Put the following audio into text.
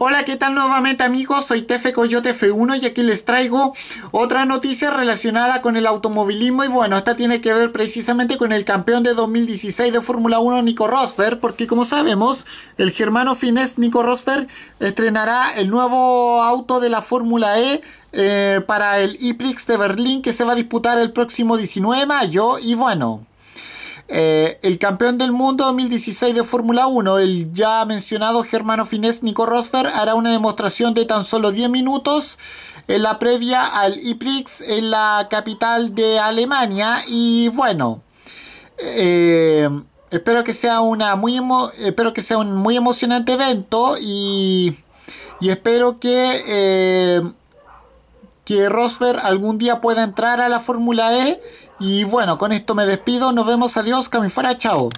Hola, ¿qué tal nuevamente amigos? Soy Tefe Coyote F1 y aquí les traigo otra noticia relacionada con el automovilismo y bueno, esta tiene que ver precisamente con el campeón de 2016 de Fórmula 1 Nico Rosfer porque como sabemos, el germano finés Nico Rosfer estrenará el nuevo auto de la Fórmula E eh, para el IPRIX de Berlín que se va a disputar el próximo 19 de mayo y bueno... Eh, el campeón del mundo 2016 de Fórmula 1, el ya mencionado Germano Finés Nico Rosberg, hará una demostración de tan solo 10 minutos en la previa al IPRIX en la capital de Alemania. Y bueno, eh, espero, que sea una muy espero que sea un muy emocionante evento y, y espero que... Eh, que Rosberg algún día pueda entrar a la Fórmula E y bueno, con esto me despido. Nos vemos. Adiós. Camin Chao.